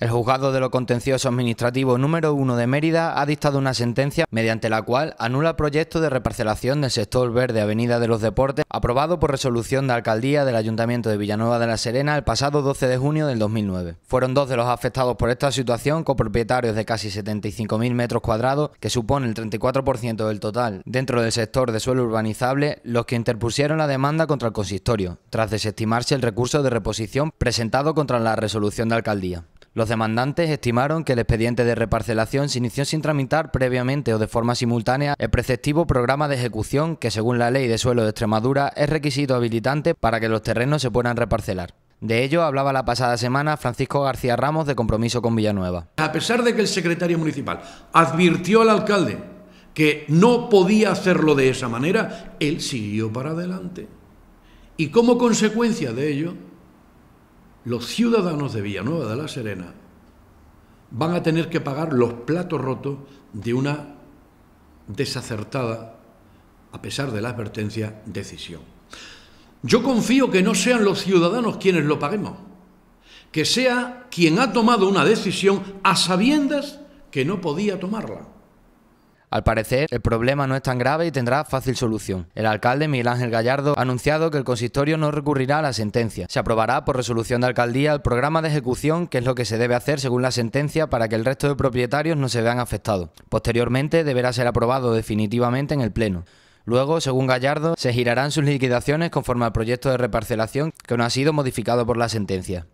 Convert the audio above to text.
El juzgado de lo contencioso administrativo número 1 de Mérida ha dictado una sentencia mediante la cual anula el proyecto de reparcelación del sector verde Avenida de los Deportes aprobado por resolución de alcaldía del Ayuntamiento de Villanueva de la Serena el pasado 12 de junio del 2009. Fueron dos de los afectados por esta situación copropietarios de casi 75.000 metros cuadrados, que supone el 34% del total dentro del sector de suelo urbanizable, los que interpusieron la demanda contra el consistorio, tras desestimarse el recurso de reposición presentado contra la resolución de alcaldía. Los demandantes estimaron que el expediente de reparcelación se inició sin tramitar previamente o de forma simultánea el preceptivo programa de ejecución que según la ley de suelo de Extremadura es requisito habilitante para que los terrenos se puedan reparcelar. De ello hablaba la pasada semana Francisco García Ramos de Compromiso con Villanueva. A pesar de que el secretario municipal advirtió al alcalde que no podía hacerlo de esa manera, él siguió para adelante. Y como consecuencia de ello, los ciudadanos de Villanueva de la Serena van a tener que pagar los platos rotos de una desacertada, a pesar de la advertencia, decisión. Yo confío que no sean los ciudadanos quienes lo paguemos, que sea quien ha tomado una decisión a sabiendas que no podía tomarla. Al parecer, el problema no es tan grave y tendrá fácil solución. El alcalde Miguel Ángel Gallardo ha anunciado que el consistorio no recurrirá a la sentencia. Se aprobará por resolución de alcaldía el programa de ejecución, que es lo que se debe hacer según la sentencia para que el resto de propietarios no se vean afectados. Posteriormente, deberá ser aprobado definitivamente en el Pleno. Luego, según Gallardo, se girarán sus liquidaciones conforme al proyecto de reparcelación que no ha sido modificado por la sentencia.